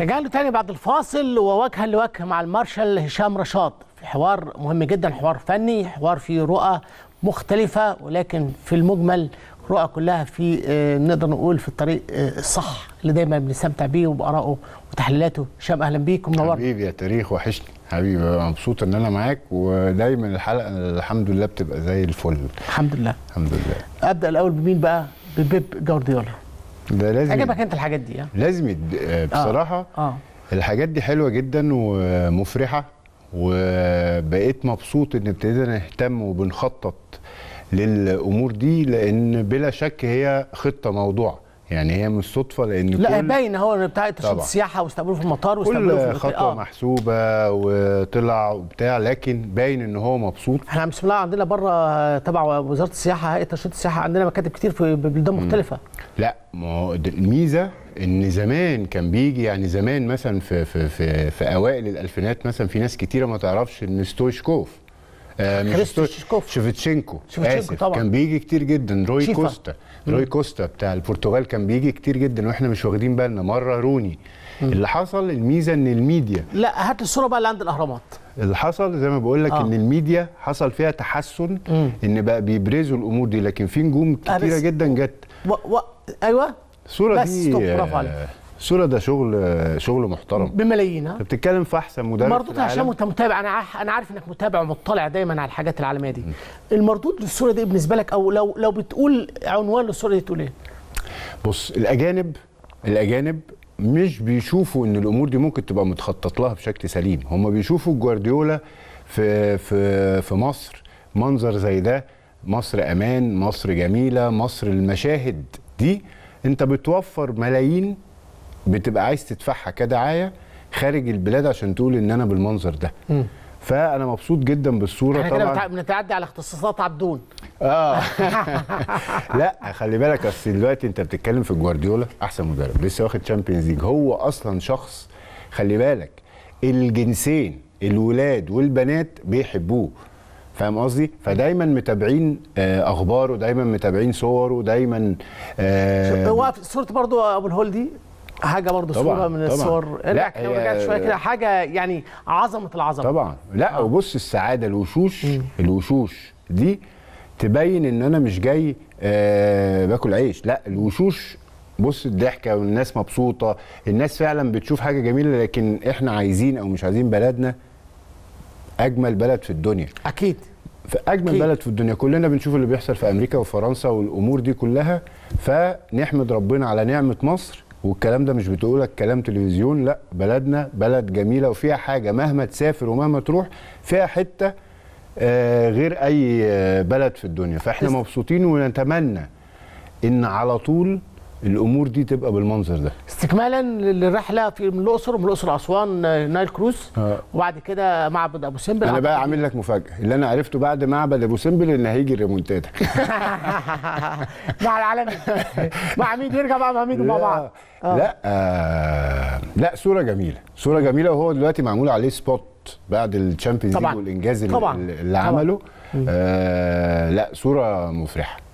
رجعنا تاني بعد الفاصل ووجها لوجه مع المارشال هشام رشاد في حوار مهم جدا حوار فني حوار فيه رؤى مختلفة ولكن في المجمل رؤى كلها في آه، نقدر نقول في الطريق آه، الصح اللي دايما بنستمتع بيه وبآرائه وتحليلاته هشام أهلا بيكم ومنورنا حبيبي يا تاريخ وحشني حبيبي مبسوط ان انا معاك ودايما الحلقه الحمد لله بتبقى زي الفل الحمد لله الحمد لله ابدا الاول بمين بقى ببيب جوارديولا ده لازم عجبك انت الحاجات دي يعني لازم آه، اه. بصراحه آه. آه. الحاجات دي حلوه جدا ومفرحه وبقيت مبسوط ان ابتدينا نهتم وبنخطط للامور دي لان بلا شك هي خطه موضوعه يعني هي مش صدفه لان لا باين هو بتاع ترشيد السياحه واستقبلوه في المطار واستقباله في خطوه آه. محسوبه وطلع وبتاع لكن باين ان هو مبسوط احنا بسم الله عندنا بره تبع وزاره السياحه هيئه ترشيد السياحه عندنا مكاتب كتير في بلدان مختلفه لا ما هو الميزه ان زمان كان بيجي يعني زمان مثلا في في في, في اوائل الالفينات مثلا في ناس كتيره ما تعرفش ان ستويشكوف كريستو شيفتشينكو شيفتشينكو طبعا كان بيجي كتير جدا روي شيفا. كوستا روي مم. كوستا بتاع البرتغال كان بيجي كتير جدا واحنا مش واخدين بالنا مره روني مم. اللي حصل الميزه ان الميديا لا هات الصوره بقى اللي عند الاهرامات اللي حصل زي ما بقول لك آه. ان الميديا حصل فيها تحسن مم. ان بقى بيبرزوا الامور دي لكن في نجوم كتيره جدا جت و... و... ايوه الصوره بس دي بس برافو عليك سوله ده شغل شغل محترم بملايين انت بتتكلم في احسن مدرب مردود هشام وانت متابع انا انا عارف انك متابع ومطلع دايما على الحاجات العالميه دي المردود للسوره دي بالنسبه لك او لو لو بتقول عنوان للسوره دي تقول ايه بص الاجانب الاجانب مش بيشوفوا ان الامور دي ممكن تبقى متخطط لها بشكل سليم هم بيشوفوا جوارديولا في في في مصر منظر زي ده مصر امان مصر جميله مصر المشاهد دي انت بتوفر ملايين بتبقى عايز تدفعها كدعايه خارج البلاد عشان تقول ان انا بالمنظر ده م. فانا مبسوط جدا بالصوره احنا طبعا بنتعدي على اختصاصات عبدون اه لا خلي بالك اصل دلوقتي انت بتتكلم في جوارديولا احسن مدرب لسه واخد تشامبيونز ليج هو اصلا شخص خلي بالك الجنسين الولاد والبنات بيحبوه فاهم قصدي؟ فدايما متابعين آه، اخباره دايما متابعين صوره دايما آه صوره برضو ابو الهول دي حاجه برضه صوره من الصور لا رجعت شويه كده حاجه يعني عظمه العظمه طبعا لا آه. وبص السعاده الوشوش مم. الوشوش دي تبين ان انا مش جاي آه باكل عيش لا الوشوش بص الضحكه والناس مبسوطه الناس فعلا بتشوف حاجه جميله لكن احنا عايزين او مش عايزين بلدنا اجمل بلد في الدنيا اكيد في اجمل أكيد. بلد في الدنيا كلنا بنشوف اللي بيحصل في امريكا وفرنسا والامور دي كلها فنحمد ربنا على نعمه مصر والكلام ده مش بتقولك كلام تلفزيون لا بلدنا بلد جميله وفيها حاجه مهما تسافر ومهما تروح فيها حته آه غير اي آه، بلد في الدنيا فاحنا مبسوطين ونتمنى ان على طول الامور دي تبقى بالمنظر ده استكمالا للرحله في من الاقصر ومن الاقصر اسوان نايل كروز آه. وبعد كده معبد ابو سمبل انا بقى عامل لك مفاجاه اللي انا عرفته بعد معبد ابو سمبل ان هيجي الريمونتادا مع العالم مع مين يرجع بقى مع مين مع بعض آه. لا آه لا صوره جميله صوره جميله وهو دلوقتي معمول عليه سبوت بعد الشامبيونز ليج والانجاز اللي, طبعًا. اللي عمله آه لا صوره مفرحه